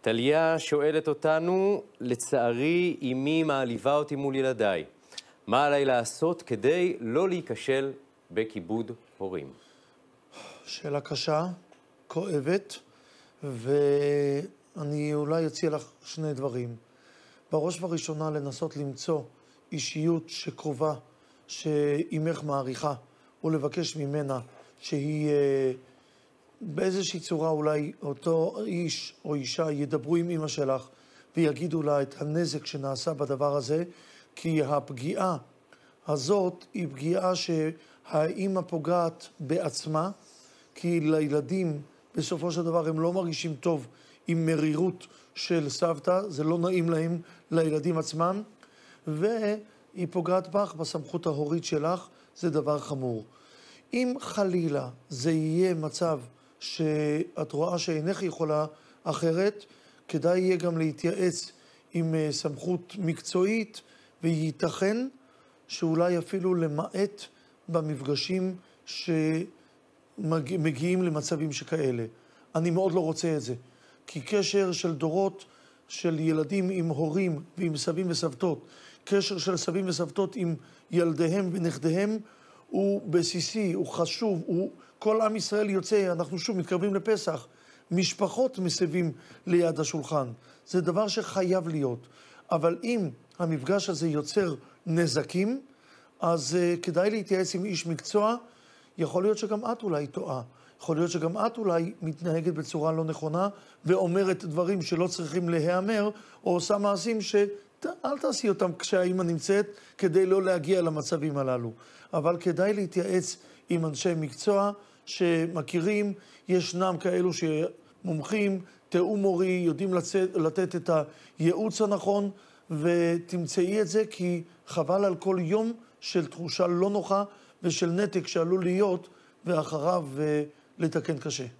טליה שואלת אותנו, לצערי, אמי מעליבה אותי מול ילדיי. מה עליי לעשות כדי לא להיכשל בכיבוד הורים? שאלה קשה, כואבת, ואני אולי אציע לך שני דברים. בראש ובראשונה, לנסות למצוא אישיות שקרובה, שאימך מעריכה, ולבקש ממנה שהיא אה, באיזושהי צורה אולי אותו איש או אישה ידברו עם אימא שלך ויגידו לה את הנזק שנעשה בדבר הזה, כי הפגיעה הזאת היא פגיעה שהאימא פוגעת בעצמה, כי לילדים בסופו של דבר הם לא מרגישים טוב עם מרירות של סבתא, זה לא נעים להם, לילדים עצמם, והיא פוגעת בך, בסמכות ההורית שלך, זה דבר חמור. אם חלילה זה יהיה מצב שאת רואה שאינך יכולה אחרת, כדאי יהיה גם להתייעץ עם אה, סמכות מקצועית, וייתכן שאולי אפילו למעט במפגשים שמגיעים למצבים שכאלה. אני מאוד לא רוצה את זה, כי קשר של דורות של ילדים עם הורים ועם סבים וסבתות, קשר של סבים וסבתות עם ילדיהם ונכדיהם, הוא בסיסי, הוא חשוב, הוא... כל עם ישראל יוצא, אנחנו שוב מתקרבים לפסח. משפחות מסבים ליד השולחן. זה דבר שחייב להיות. אבל אם המפגש הזה יוצר נזקים, אז uh, כדאי להתייעץ עם איש מקצוע. יכול להיות שגם את אולי טועה. יכול להיות שגם את אולי מתנהגת בצורה לא נכונה ואומרת דברים שלא צריכים להיאמר, או עושה מעשים ש... אל תעשי אותם כשהאימא נמצאת, כדי לא להגיע למצבים הללו. אבל כדאי להתייעץ עם אנשי מקצוע שמכירים, ישנם כאלו שמומחים, תיאום מורי יודעים לצאת, לתת את הייעוץ הנכון, ותמצאי את זה, כי חבל על כל יום של תחושה לא נוחה ושל נתק שעלול להיות, ואחריו אה, לתקן קשה.